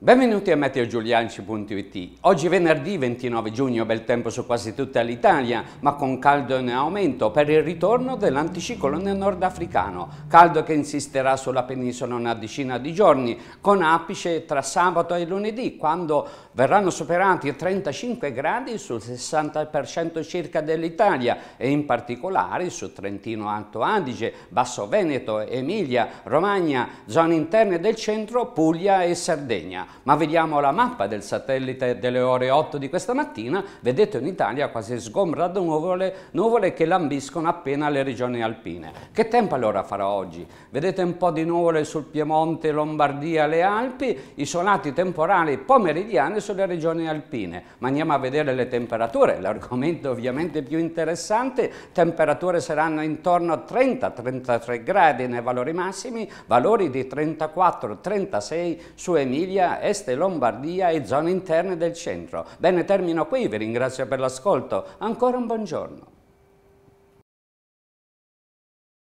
Benvenuti a meteogiulianci.it. Oggi è venerdì 29 giugno, bel tempo su quasi tutta l'Italia, ma con caldo in aumento per il ritorno dell'anticiclone nordafricano. Caldo che insisterà sulla penisola una decina di giorni, con apice tra sabato e lunedì, quando verranno superati i 35 gradi sul 60% circa dell'Italia e in particolare su Trentino Alto Adige, Basso Veneto, Emilia, Romagna, zone interne del centro, Puglia e Sardegna ma vediamo la mappa del satellite delle ore 8 di questa mattina, vedete un'Italia quasi sgombra da nuvole, nuvole che lambiscono appena le regioni alpine. Che tempo allora farà oggi? Vedete un po' di nuvole sul Piemonte, Lombardia, le Alpi, isolati temporali pomeridiani sulle regioni alpine. Ma andiamo a vedere le temperature, l'argomento ovviamente più interessante, temperature saranno intorno a 30-33 gradi nei valori massimi, valori di 34-36 su Emilia Est e Lombardia e zone interne del centro. Bene, termino qui, vi ringrazio per l'ascolto. Ancora un buongiorno.